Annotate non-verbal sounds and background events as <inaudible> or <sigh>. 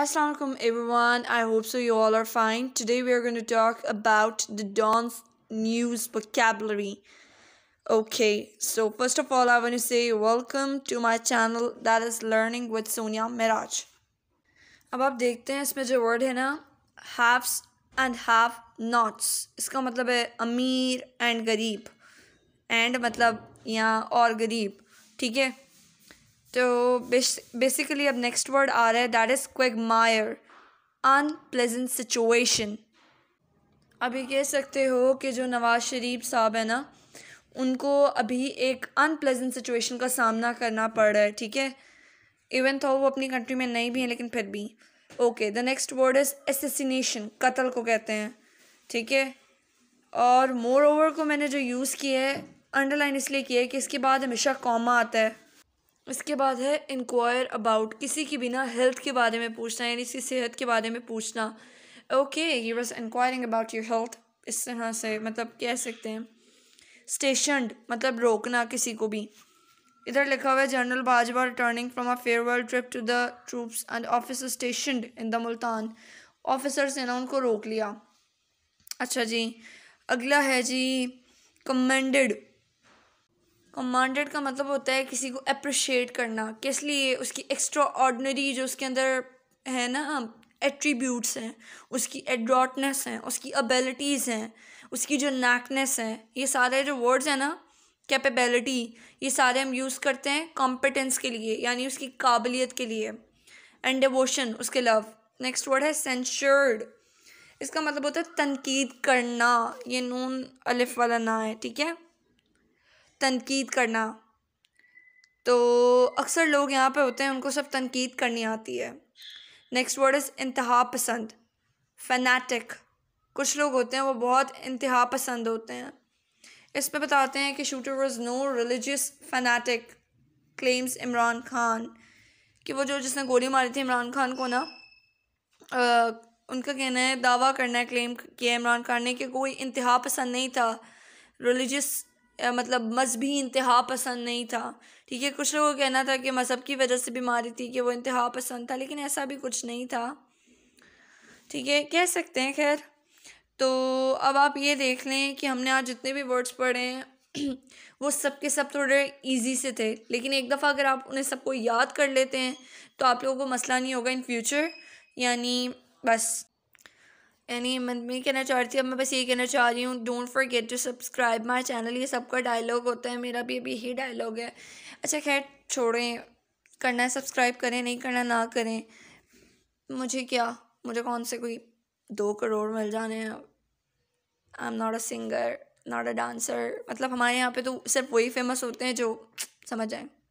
Assalamualaikum everyone. I hope so you all are fine. Today we are going to talk about the Don's news vocabulary. Okay, so first of all I want to say welcome to my channel that is learning with Sonia Miraj. अब आप देखते हैं इसमें जो word है ना haves and half nots इसका मतलब है अमीर एंड गरीब एंड मतलब यहाँ और गरीब ठीक है तो बेसिकली अब नेक्स्ट वर्ड आ रहा है दैट इज़ क्विग मायर अनप्लेजेंट सिचुएशन अभी कह सकते हो कि जो नवाज़ शरीफ साहब है ना उनको अभी एक अनप्लेजेंट सिचुएशन का सामना करना पड़ रहा है ठीक है इवन तो वो अपनी कंट्री में नहीं भी हैं लेकिन फिर भी okay the next word is assassination कत्ल को कहते हैं ठीक है और मोर ओवर को मैंने जो यूज़ किया है अंडरलाइन इसलिए किया है कि इसके बाद हमेशा कॉमा आता है इसके बाद है इंक्वायर अबाउट किसी की बिना हेल्थ के बारे में पूछना यानी इसकी सेहत के बारे में पूछना okay you was inquiring about your health इस तरह से मतलब कह सकते हैं स्टेशन मतलब रोकना किसी को भी इधर लिखा हुआ है general Bajwa returning from a farewell trip to the troops and officer station in the Multan officers ने ना उनको रोक लिया अच्छा जी अगला है जी कमेंडेड कमांडेड का मतलब होता है किसी को अप्रिशिएट करना किस लिए उसकी एक्स्ट्रा ऑर्डनरी जो उसके अंदर है ना एट्रीब्यूट्स हैं उसकी एडॉटनेस हैं उसकी अबेलिटीज़ हैं उसकी जो नैकनेस हैं ये सारे जो वर्ड्स हैं ना कैपेबिलिटी ये सारे हम यूज़ करते हैं कॉम्पिटेंस के लिए यानी उसकी काबिलियत के लिए एंड डिवोशन उसके लव नेक्स्ट वर्ड है सेंशर्ड इसका मतलब होता है तनकीद करना ये नून अलिफ वाला ना है ठीक है तनकीद करना तो अक्सर लोग यहाँ पर होते हैं उनको सब तनकीद करनी आती है नेक्स्ट वर्ड इज़ इंतहा पसंद फनाटिक कुछ लोग होते हैं वो बहुत इंतहा पसंद होते हैं इस पर बताते हैं कि shooter was no religious fanatic claims Imran Khan कि वो जो जिसने गोली मारी थी इमरान खान को ना आ, उनका कहना है दावा करना है क्लेम किया इमरान खान ने कि कोई इंतहा पसंद नहीं था रिलीजियस मतलब मजहबी इंतहा पसंद नहीं था ठीक है कुछ लोगों का कहना था कि मज़हब की वजह से बीमारी थी कि वो इंतहा पसंद था लेकिन ऐसा भी कुछ नहीं था ठीक है कह सकते हैं खैर तो अब आप ये देख लें कि हमने आज जितने भी वर्ड्स पढ़े हैं <clears throat> वो सब के सब थोड़े इजी से थे लेकिन एक दफ़ा अगर आप उन्हें सबको याद कर लेते हैं तो आप लोगों को मसला नहीं होगा इन फ्यूचर यानी बस यानी मम्मी कहना चाह रही थी अब मैं बस ये कहना चाह रही हूँ don't forget to subscribe my channel ये सबका डायलॉग होता है मेरा भी अभी यही डायलॉग है अच्छा खैर छोड़ें करना है सब्सक्राइब करें नहीं करना ना करें मुझे क्या मुझे कौन से कोई दो करोड़ मिल जाने हैं I am not a singer not a dancer मतलब हमारे यहाँ पे तो सिर्फ वही फेमस होते हैं जो समझ आए